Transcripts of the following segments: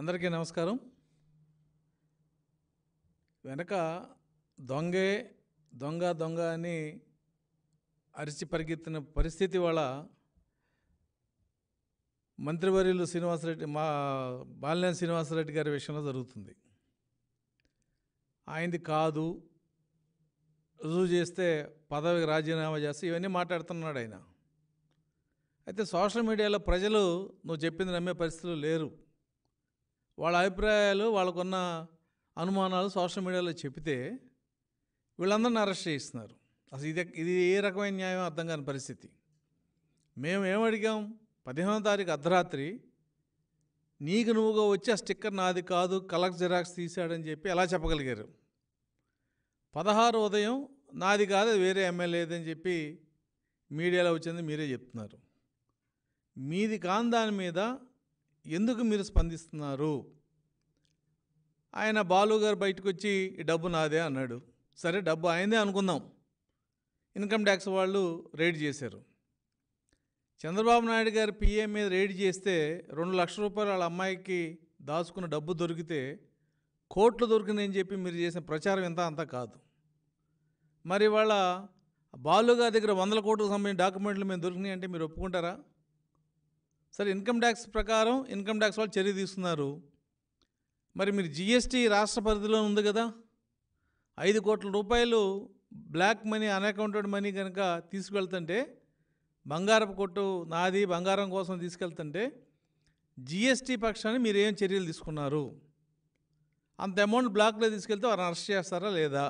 అందరికీ నమస్కారం వెనక దొంగే దొంగ దొంగ అని అరిచి పరిగెత్తిన పరిస్థితి వల్ల మంత్రివర్యులు శ్రీనివాసరెడ్డి మా బాలినేని శ్రీనివాసరెడ్డి గారి విషయంలో జరుగుతుంది ఆయనది కాదు రుజువు చేస్తే పదవికి రాజీనామా చేస్తే ఇవన్నీ మాట్లాడుతున్నాడు ఆయన అయితే సోషల్ మీడియాలో ప్రజలు నువ్వు చెప్పింది నమ్మే పరిస్థితులు లేరు వాళ్ళ అభిప్రాయాలు వాళ్ళకున్న అనుమానాలు సోషల్ మీడియాలో చెప్తే వీళ్ళందరిని అరెస్ట్ చేయిస్తున్నారు అసలు ఇది ఇది ఏ రకమైన న్యాయం అర్థం కాని పరిస్థితి మేము ఏమడిగాం పదిహేనో తారీఖు అర్ధరాత్రి నీకు నువ్వుగా వచ్చి ఆ స్టిక్కర్ నాది కాదు కలెక్ట్ జిరాక్స్ తీశాడని చెప్పి ఎలా చెప్పగలిగారు పదహారు ఉదయం నాది కాదు వేరే ఎమ్మెల్యేదని చెప్పి మీడియాలో వచ్చింది మీరే చెప్తున్నారు మీది కాని దాని మీద ఎందుకు మీరు స్పందిస్తున్నారు ఆయన బాలు గారు బయటకు వచ్చి ఈ డబ్బు నాదే అన్నాడు సరే డబ్బు ఆయనదే అనుకుందాం ఇన్కమ్ ట్యాక్స్ వాళ్ళు రైడ్ చేశారు చంద్రబాబు నాయుడు గారు పిఏ మీద రైడ్ చేస్తే రెండు లక్షల రూపాయలు వాళ్ళ అమ్మాయికి దాచుకున్న డబ్బు దొరికితే కోట్లు దొరికిందని చెప్పి మీరు చేసిన ప్రచారం ఎంత అంతా కాదు మరి వాళ్ళ బాలుగారి దగ్గర వందల కోట్లకు సంబంధించిన డాక్యుమెంట్లు మేము దొరికినాయి అంటే మీరు ఒప్పుకుంటారా సరే ఇన్కమ్ ట్యాక్స్ ప్రకారం ఇన్కమ్ ట్యాక్స్ వాళ్ళు చర్య తీసుకున్నారు మరి మీరు జిఎస్టీ రాష్ట్ర పరిధిలో ఉంది కదా ఐదు కోట్ల రూపాయలు బ్లాక్ మనీ అన్అకౌంటెడ్ మనీ కనుక తీసుకువెళ్తుంటే బంగారపు కొట్టు నాది బంగారం కోసం తీసుకెళ్తుంటే జిఎస్టీ పక్షాన్ని మీరు ఏం చర్యలు తీసుకున్నారు అంత అమౌంట్ బ్లాక్లో తీసుకెళ్తే వారిని అరెస్ట్ చేస్తారా లేదా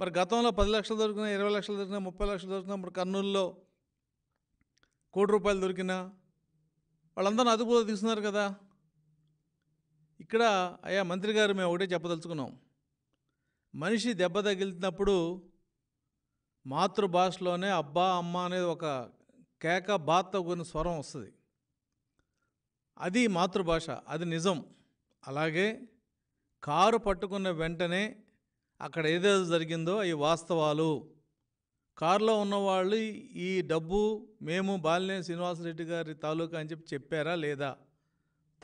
మరి గతంలో పది లక్షలు దొరికినా ఇరవై లక్షలు దొరికినా ముప్పై లక్షలు దొరికినా ఇప్పుడు కర్నూలులో కోటి రూపాయలు దొరికినా వాళ్ళందరిని అదుపు తీస్తున్నారు కదా ఇక్కడ అయా మంత్రి గారు మేము ఒకటే చెప్పదలుచుకున్నాం మనిషి దెబ్బ తగిలినప్పుడు మాతృభాషలోనే అబ్బా అమ్మ అనేది ఒక కేక బాత్త కొన్ని స్వరం వస్తుంది అది మాతృభాష అది నిజం అలాగే కారు పట్టుకున్న వెంటనే అక్కడ ఏదేదో జరిగిందో అవి వాస్తవాలు కారులో ఉన్నవాళ్ళు ఈ డబ్బు మేము బాలినేని శ్రీనివాసరెడ్డి గారి తాలూకా అని చెప్పి చెప్పారా లేదా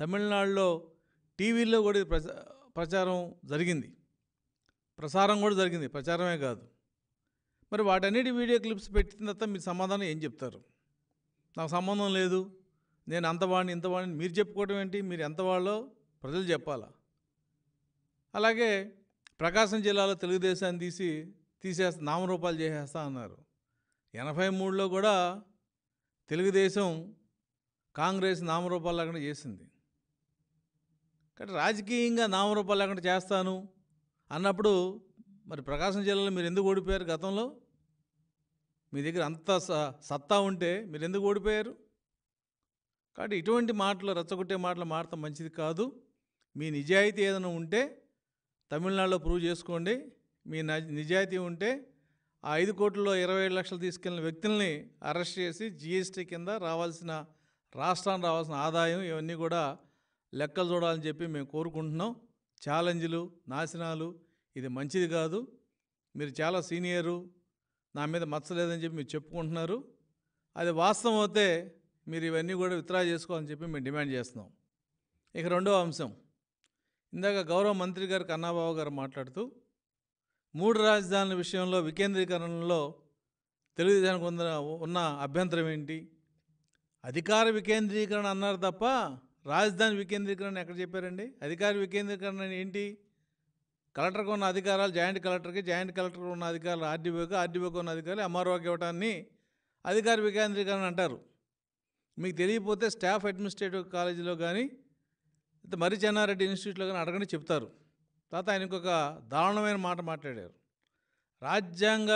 తమిళనాడులో టీవీలో కూడా ప్రచారం జరిగింది ప్రసారం కూడా జరిగింది ప్రచారమే కాదు మరి వాటన్నిటి వీడియో క్లిప్స్ పెట్టిన తర్వాత మీ సమాధానం ఏం చెప్తారు నాకు సంబంధం లేదు నేను అంతవాడిని ఇంతవాడిని మీరు చెప్పుకోవడం ఏంటి మీరు ఎంతవాళ్ళో ప్రజలు చెప్పాలా అలాగే ప్రకాశం జిల్లాలో తెలుగుదేశాన్ని తీసి తీసేస్తా నామరూపాలు చేసేస్తా అన్నారు ఎనభై మూడులో కూడా తెలుగుదేశం కాంగ్రెస్ నామరూపాలు లేకుండా చేసింది కానీ రాజకీయంగా నామరూపాలు లేకుండా చేస్తాను అన్నప్పుడు మరి ప్రకాశం జిల్లాలో మీరు ఎందుకు ఓడిపోయారు గతంలో మీ దగ్గర అంత సత్తా ఉంటే మీరు ఎందుకు ఓడిపోయారు కాబట్టి ఇటువంటి మాటలు రచ్చగొట్టే మాటలు మారటం మంచిది కాదు మీ నిజాయితీ ఏదైనా ఉంటే తమిళనాడులో ప్రూవ్ చేసుకోండి మీ నిజాయితీ ఉంటే ఆ ఐదు కోట్లలో ఇరవై ఏడు లక్షలు తీసుకెళ్లిన వ్యక్తుల్ని అరెస్ట్ చేసి జీఎస్టీ కింద రావాల్సిన రాష్ట్రానికి రావాల్సిన ఆదాయం ఇవన్నీ కూడా లెక్కలు చూడాలని చెప్పి మేము కోరుకుంటున్నాం ఛాలెంజ్లు నాశనాలు ఇది మంచిది కాదు మీరు చాలా సీనియరు నా మీద మచ్చలేదని చెప్పి మీరు చెప్పుకుంటున్నారు అది వాస్తవం అయితే మీరు ఇవన్నీ కూడా విత్డ్రా చేసుకోవాలని చెప్పి మేము డిమాండ్ చేస్తున్నాం ఇక రెండవ అంశం ఇందాక గౌరవ మంత్రి గారు కన్నాబాబు గారు మాట్లాడుతూ మూడు రాజధానుల విషయంలో వికేంద్రీకరణలో తెలుగుదేశానికి ఉన్న ఉన్న అభ్యంతరం ఏంటి అధికార వికేంద్రీకరణ అన్నారు తప్ప రాజధాని వికేంద్రీకరణ ఎక్కడ చెప్పారండి అధికార వికేంద్రీకరణ ఏంటి కలెక్టర్కి ఉన్న అధికారాలు జాయింట్ కలెక్టర్కి జాయింట్ కలెక్టర్కి ఉన్న అధికారులు ఆర్డీఓకి ఆర్డీఓకి ఉన్న అధికారులు ఎంఆర్ఓకి ఇవ్వడాన్ని అధికార వికేంద్రీకరణ అంటారు మీకు తెలియకపోతే స్టాఫ్ అడ్మినిస్ట్రేటివ్ కాలేజీలో కానీ మర్రి చెన్నారెడ్డి ఇన్స్టిట్యూట్లో కానీ అడగండి చెప్తారు తర్వాత ఆయన ఇంకొక దారుణమైన మాట మాట్లాడారు రాజ్యాంగ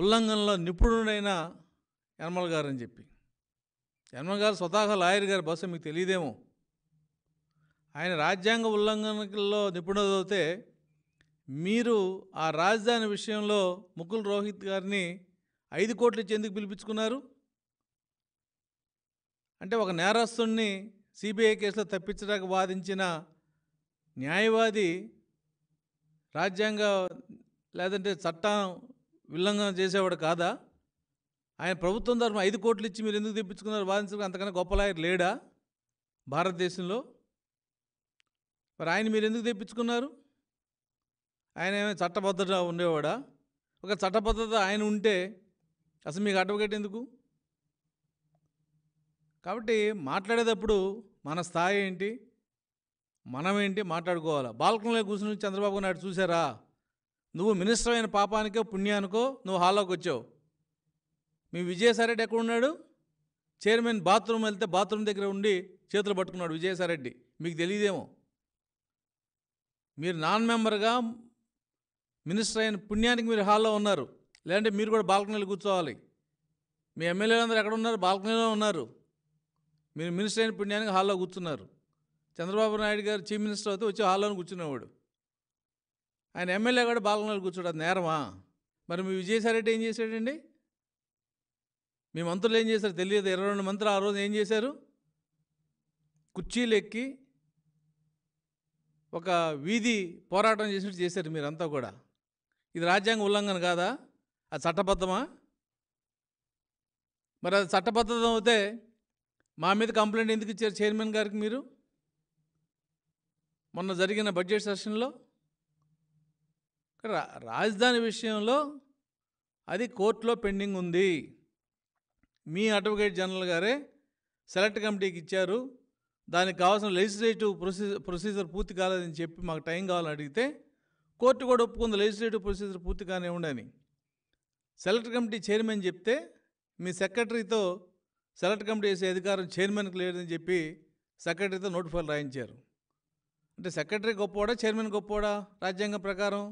ఉల్లంఘనలో నిపుణుడైన యనమల గారు అని చెప్పి యనమల గారు స్వతహా లాయర్ గారు బస్సు మీకు తెలియదేమో ఆయన రాజ్యాంగ ఉల్లంఘనలో నిపుణుడు అయితే మీరు ఆ రాజధాని విషయంలో ముకుల్ రోహిత్ గారిని ఐదు కోట్లు చెందుకు పిలిపించుకున్నారు అంటే ఒక నేరస్తుడిని సిబిఐ కేసులో తప్పించడానికి వాదించిన న్యాయవాది రాజ్యాంగ లేదంటే చట్టం ఉల్లంఘన చేసేవాడు కాదా ఆయన ప్రభుత్వం తరఫున ఐదు కోట్లు ఇచ్చి మీరు ఎందుకు తెప్పించుకున్నారు వాదించడం అంతకన్నా గొప్ప లాయర్ లేడా భారతదేశంలో మరి ఆయన మీరు ఎందుకు తెప్పించుకున్నారు ఆయన ఏమైనా చట్టబద్ధత ఉండేవాడా ఒక చట్టబద్ధత ఆయన ఉంటే అసలు మీకు అడ్వకేట్ ఎందుకు కాబట్టి మాట్లాడేటప్పుడు మన స్థాయి ఏంటి మనమేంటి మాట్లాడుకోవాలా బాల్కనీలో కూర్చుని చంద్రబాబు నాయుడు చూసారా నువ్వు మినిస్టర్ అయిన పాపానికో పుణ్యానికో నువ్వు హాల్లోకి వచ్చావు మీ విజయసాయిరెడ్డి ఎక్కడున్నాడు చైర్మన్ బాత్రూమ్ వెళ్తే బాత్రూమ్ దగ్గర ఉండి చేతులు పట్టుకున్నాడు విజయసాయిరెడ్డి మీకు తెలియదేమో మీరు నాన్ మెంబర్గా మినిస్టర్ అయిన పుణ్యానికి మీరు హాల్లో ఉన్నారు లేదంటే మీరు కూడా బాల్కనీలో కూర్చోవాలి మీ ఎమ్మెల్యేలందరూ ఎక్కడ ఉన్నారు బాల్కనీలో ఉన్నారు మీరు మినిస్టర్ అయిన పుణ్యానికి హాల్లో కూర్చున్నారు చంద్రబాబు నాయుడు గారు చీఫ్ మినిస్టర్ అయితే వచ్చి హాల్లోని కూర్చునేవాడు ఆయన ఎమ్మెల్యే కూడా బాలనలో కూర్చోడు అది నేరమా మరి మీ విజయసాయిరెడ్డి ఏం చేశాడండి మీ మంత్రులు ఏం చేశారు తెలియదు ఇరవై రెండు మంత్రులు ఆ రోజు ఏం చేశారు కుర్చీలు ఎక్కి ఒక వీధి పోరాటం చేసినట్టు చేశారు మీరంతా కూడా ఇది రాజ్యాంగ ఉల్లంఘన కాదా అది చట్టబద్ధమా మరి అది చట్టబద్ధం అవుతే మా మీద కంప్లైంట్ ఎందుకు ఇచ్చారు చైర్మన్ గారికి మీరు మొన్న జరిగిన బడ్జెట్ సెషన్లో రా రాజధాని విషయంలో అది కోర్టులో పెండింగ్ ఉంది మీ అడ్వకేట్ జనరల్ గారే సెలెక్ట్ కమిటీకి ఇచ్చారు దానికి కావాల్సిన లెజిస్లేటివ్ ప్రొసీజర్ ప్రొసీజర్ పూర్తి కాలేదని చెప్పి మాకు టైం కావాలని అడిగితే కోర్టు కూడా ఒప్పుకుంది లెజిస్లేటివ్ ప్రొసీజర్ పూర్తి కానివ్వండి సెలెక్ట్ కమిటీ చైర్మన్ చెప్తే మీ సెక్రటరీతో సెలెక్ట్ కమిటీ చేసే అధికారం చైర్మన్కి లేదని చెప్పి సెక్రటరీతో నోటిఫైల్ రాయించారు అంటే సెక్రటరీ గొప్పవాడా చైర్మన్ గొప్పవాడా రాజ్యాంగం ప్రకారం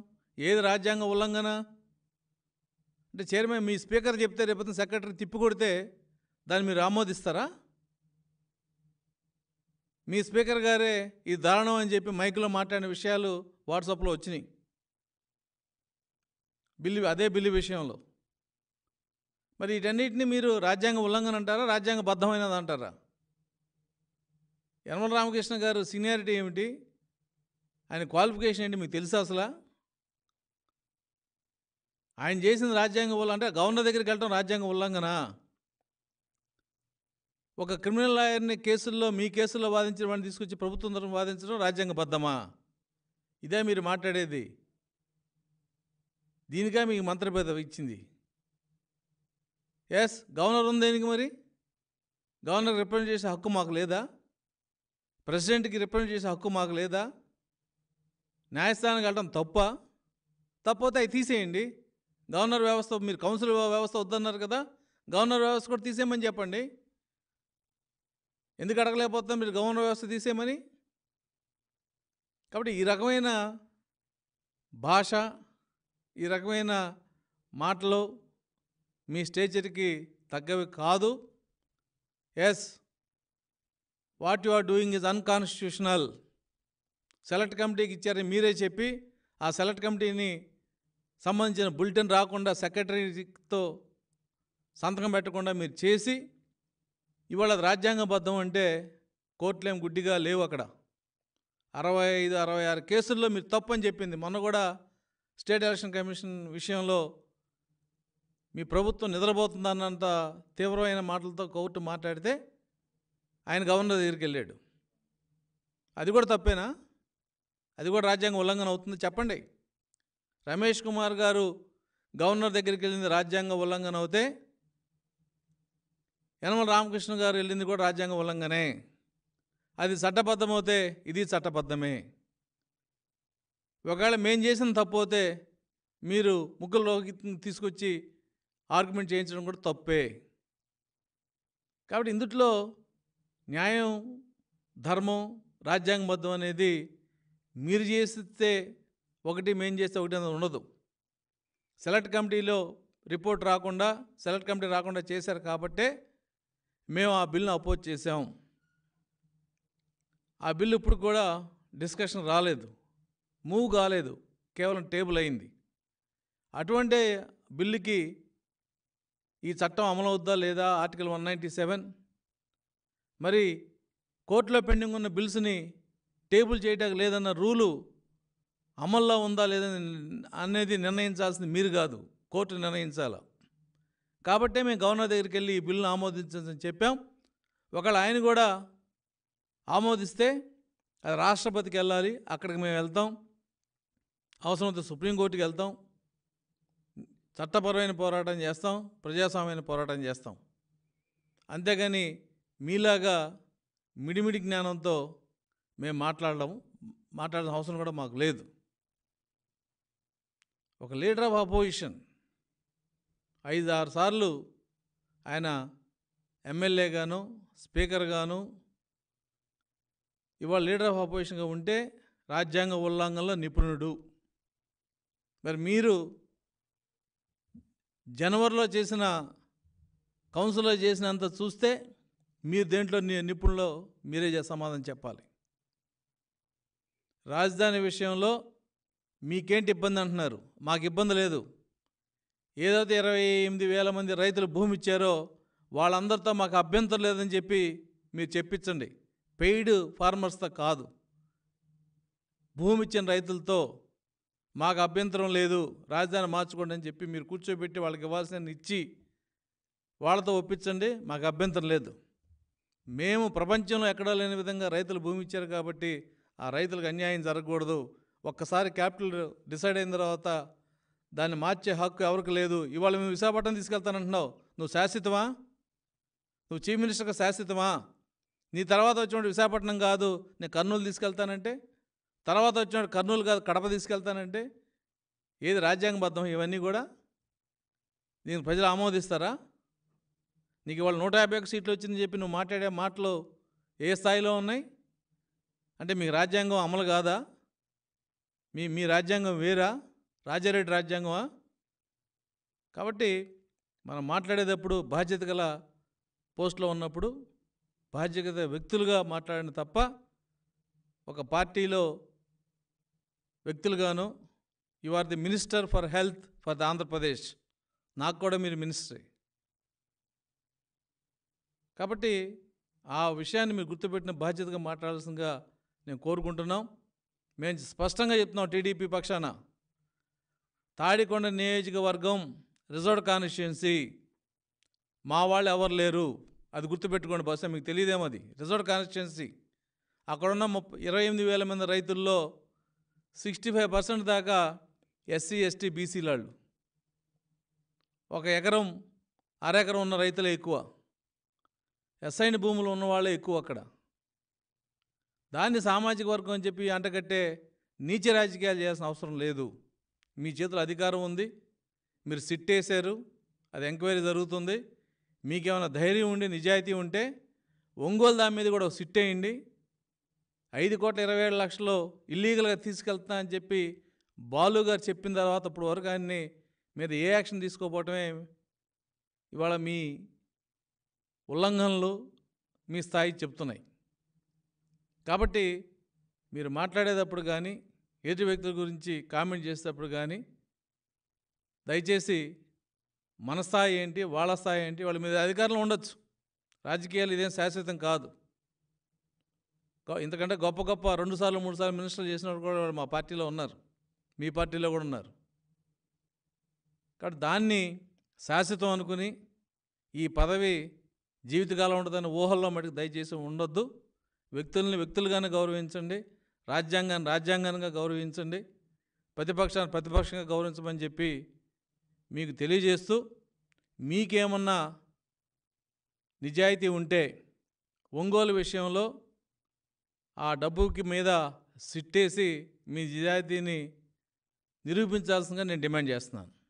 ఏది రాజ్యాంగ ఉల్లంఘన అంటే చైర్మన్ మీ స్పీకర్ చెప్తే రేపు సెక్రటరీ తిప్పి కొడితే దాన్ని మీరు ఆమోదిస్తారా మీ స్పీకర్ గారే ఈ దారుణం అని చెప్పి మైక్లో మాట్లాడిన విషయాలు వాట్సాప్లో వచ్చినాయి బిల్లు అదే బిల్లు విషయంలో మరి వీటన్నిటిని మీరు రాజ్యాంగ ఉల్లంఘన అంటారా రాజ్యాంగ బద్ధమైనది అంటారా యనమల రామకృష్ణ గారు సీనియారిటీ ఏమిటి ఆయన క్వాలిఫికేషన్ ఏంటి మీకు తెలుసా అసలు ఆయన చేసిన రాజ్యాంగ వల్ల అంటే గవర్నర్ దగ్గరికి వెళ్ళడం రాజ్యాంగ ఉల్లంఘన ఒక క్రిమినల్ లాయర్ని కేసుల్లో మీ కేసుల్లో వాదించిన వాడిని తీసుకొచ్చి ప్రభుత్వం తరఫున వాదించడం రాజ్యాంగబద్ధమా ఇదే మీరు మాట్లాడేది దీనిగా మీకు మంత్రిపేద ఇచ్చింది ఎస్ గవర్నర్ ఉంది దేనికి మరి గవర్నర్ రిప్రజెంట్ చేసే హక్కు మాకు లేదా ప్రెసిడెంట్కి రిప్రజెంట్ చేసే హక్కు మాకు లేదా న్యాయస్థానానికి వెళ్ళడం తప్ప తప్పపోతే అవి తీసేయండి గవర్నర్ వ్యవస్థ మీరు కౌన్సిల్ వ్యవస్థ వద్దన్నారు కదా గవర్నర్ వ్యవస్థ కూడా తీసేయమని చెప్పండి ఎందుకు అడగలేకపోతే మీరు గవర్నర్ వ్యవస్థ తీసేయమని కాబట్టి ఈ రకమైన భాష ఈ రకమైన మాటలు మీ స్టేచర్కి తగ్గవి కాదు yes what you are doing is unconstitutional select కమిటీకి ఇచ్చారని మీరే చెప్పి ఆ సెలెక్ట్ కమిటీని సంబంధించిన బులెటిన్ రాకుండా సెక్రటరీతో సంతకం పెట్టకుండా మీరు చేసి ఇవాళ రాజ్యాంగబద్ధం అంటే కోర్టులేం గుడ్డిగా లేవు అక్కడ అరవై ఐదు అరవై ఆరు కేసుల్లో మీరు తప్పని చెప్పింది మొన్న కూడా స్టేట్ ఎలక్షన్ కమిషన్ విషయంలో మీ ప్రభుత్వం నిద్రపోతుందన్నంత తీవ్రమైన మాటలతో కోర్టు మాట్లాడితే ఆయన గవర్నర్ దగ్గరికి వెళ్ళాడు అది కూడా తప్పేనా అది కూడా రాజ్యాంగ ఉల్లంఘన అవుతుంది చెప్పండి రమేష్ కుమార్ గారు గవర్నర్ దగ్గరికి వెళ్ళింది రాజ్యాంగ ఉల్లంఘన అవుతే యనమల రామకృష్ణ గారు వెళ్ళింది కూడా రాజ్యాంగ ఉల్లంఘనే అది చట్టబద్ధం అవుతే ఇది చట్టబద్ధమే ఒకవేళ మేం చేసిన తప్పు అయితే మీరు రోగి తీసుకొచ్చి ఆర్గ్యుమెంట్ చేయించడం కూడా తప్పే కాబట్టి ఇందుట్లో న్యాయం ధర్మం రాజ్యాంగబద్ధం అనేది మీరు చేస్తే ఒకటి మేము చేస్తే ఒకటి అనేది ఉండదు సెలెక్ట్ కమిటీలో రిపోర్ట్ రాకుండా సెలెక్ట్ కమిటీ రాకుండా చేశారు కాబట్టే మేము ఆ బిల్లును అపోజ్ చేసాము ఆ బిల్లు ఇప్పుడు కూడా డిస్కషన్ రాలేదు మూవ్ కాలేదు కేవలం టేబుల్ అయింది అటువంటి బిల్లుకి ఈ చట్టం అమలవుద్దా లేదా ఆర్టికల్ వన్ నైంటీ సెవెన్ మరి కోర్టులో పెండింగ్ ఉన్న బిల్స్ని టేబుల్ చేయడానికి లేదన్న రూలు అమల్లో ఉందా లేదని అనేది నిర్ణయించాల్సింది మీరు కాదు కోర్టు నిర్ణయించాల కాబట్టే మేము గవర్నర్ దగ్గరికి వెళ్ళి ఈ బిల్లును ఆమోదించని చెప్పాం ఒకవేళ ఆయన కూడా ఆమోదిస్తే అది రాష్ట్రపతికి వెళ్ళాలి అక్కడికి మేము వెళ్తాం అవసరమైతే సుప్రీంకోర్టుకి వెళ్తాం చట్టపరమైన పోరాటం చేస్తాం ప్రజాస్వామ్యమైన పోరాటం చేస్తాం అంతేగాని మీలాగా మిడిమిడి జ్ఞానంతో మేము మాట్లాడడం మాట్లాడిన అవసరం కూడా మాకు లేదు ఒక లీడర్ ఆఫ్ అపోజిషన్ ఐదు ఆరు సార్లు ఆయన ఎమ్మెల్యేగాను స్పీకర్గాను ఇవాళ లీడర్ ఆఫ్ అపోజిషన్గా ఉంటే రాజ్యాంగ ఉల్లంఘనలో నిపుణుడు మరి మీరు జనవరిలో చేసిన కౌన్సిల్లో చేసినంత చూస్తే మీరు దేంట్లో నిపుణులు మీరే సమాధానం చెప్పాలి రాజధాని విషయంలో మీకేంటి ఇబ్బంది అంటున్నారు మాకు ఇబ్బంది లేదు ఏదైతే ఇరవై ఎనిమిది వేల మంది రైతులు భూమి ఇచ్చారో వాళ్ళందరితో మాకు అభ్యంతరం లేదని చెప్పి మీరు చెప్పించండి పెయిడ్ ఫార్మర్స్తో కాదు భూమి ఇచ్చిన రైతులతో మాకు అభ్యంతరం లేదు రాజధాని మార్చుకోండి అని చెప్పి మీరు కూర్చోబెట్టి వాళ్ళకి ఇవ్వాల్సిన ఇచ్చి వాళ్ళతో ఒప్పించండి మాకు అభ్యంతరం లేదు మేము ప్రపంచంలో ఎక్కడా లేని విధంగా రైతులు భూమి ఇచ్చారు కాబట్టి ఆ రైతులకు అన్యాయం జరగకూడదు ఒక్కసారి క్యాపిటల్ డిసైడ్ అయిన తర్వాత దాన్ని మార్చే హక్కు ఎవరికి లేదు ఇవాళ మేము విశాఖపట్నం తీసుకెళ్తానంటున్నావు నువ్వు శాశ్వతమా నువ్వు చీఫ్ మినిస్టర్గా శాశ్వతమా నీ తర్వాత వచ్చినప్పుడు విశాఖపట్నం కాదు నేను కర్నూలు తీసుకెళ్తానంటే తర్వాత వచ్చినప్పుడు కర్నూలు కాదు కడప తీసుకెళ్తానంటే ఏది రాజ్యాంగబద్ధం ఇవన్నీ కూడా నేను ప్రజలు ఆమోదిస్తారా నీకు ఇవాళ నూట యాభై ఒక సీట్లు వచ్చిందని చెప్పి నువ్వు మాట్లాడే మాటలు ఏ స్థాయిలో ఉన్నాయి అంటే మీకు రాజ్యాంగం అమలు కాదా మీ మీ రాజ్యాంగం వేరా రాజారెడ్డి రాజ్యాంగమా కాబట్టి మనం మాట్లాడేటప్పుడు బాధ్యత గల పోస్ట్లో ఉన్నప్పుడు బాధ్యత వ్యక్తులుగా మాట్లాడిన తప్ప ఒక పార్టీలో వ్యక్తులుగాను you are the minister for health for the Andhra Pradesh నాకు కూడా మీరు మినిస్టరీ కాబట్టి ఆ విషయాన్ని మీరు గుర్తుపెట్టిన బాధ్యతగా మాట్లాడాల్సిందిగా నేను కోరుకుంటున్నాం మేము స్పష్టంగా చెప్తున్నాం టీడీపీ పక్షాన తాడికొండ నియోజకవర్గం రిజర్వ్ కాన్స్టిట్యున్సీ మా వాళ్ళు ఎవరు లేరు అది గుర్తుపెట్టుకోండి బస్సు మీకు తెలియదేమో అది రిజర్వ్ కాన్స్టిట్యున్సీ అక్కడున్న ముప్పై ఇరవై ఎనిమిది వేల మంది రైతుల్లో సిక్స్టీ ఫైవ్ పర్సెంట్ దాకా ఎస్సీ ఎస్టీ బీసీల వాళ్ళు ఒక ఎకరం అరెకరం ఉన్న రైతులే ఎక్కువ ఎస్ఐని భూములు ఉన్నవాళ్ళే ఎక్కువ అక్కడ దాన్ని సామాజిక వర్గం అని చెప్పి అంటగట్టే నీచ రాజకీయాలు చేయాల్సిన అవసరం లేదు మీ చేతిలో అధికారం ఉంది మీరు సిట్టేశారు అది ఎంక్వైరీ జరుగుతుంది మీకేమైనా ధైర్యం ఉండి నిజాయితీ ఉంటే ఒంగోలు దాని మీద కూడా సిట్టేయండి ఐదు కోట్ల ఇరవై ఏడు లక్షలు ఇల్లీగల్గా తీసుకెళ్తా అని చెప్పి బాలు గారు చెప్పిన తర్వాత ఇప్పుడు వరకు ఆయన్ని మీద ఏ యాక్షన్ తీసుకోపోవటమే ఇవాళ మీ ఉల్లంఘనలు మీ స్థాయి చెప్తున్నాయి కాబట్టి మీరు మాట్లాడేటప్పుడు కానీ ఎదుటి వ్యక్తుల గురించి కామెంట్ చేసేటప్పుడు కానీ దయచేసి మన స్థాయి ఏంటి వాళ్ళ స్థాయి ఏంటి వాళ్ళ మీద అధికారంలో ఉండొచ్చు రాజకీయాలు ఇదేం శాశ్వతం కాదు ఇంతకంటే గొప్ప గొప్ప రెండుసార్లు సార్లు మినిస్టర్లు చేసినప్పుడు కూడా మా పార్టీలో ఉన్నారు మీ పార్టీలో కూడా ఉన్నారు కాబట్టి దాన్ని శాశ్వతం అనుకుని ఈ పదవి జీవితకాలం ఉండదని ఊహల్లో మటుకు దయచేసి ఉండొద్దు వ్యక్తుల్ని వ్యక్తులుగానే గౌరవించండి రాజ్యాంగాన్ని రాజ్యాంగంగా గౌరవించండి ప్రతిపక్షాన్ని ప్రతిపక్షంగా గౌరవించమని చెప్పి మీకు తెలియజేస్తూ మీకేమన్నా నిజాయితీ ఉంటే ఒంగోలు విషయంలో ఆ డబ్బుకి మీద సిట్టేసి మీ నిజాయితీని నిరూపించాల్సిందిగా నేను డిమాండ్ చేస్తున్నాను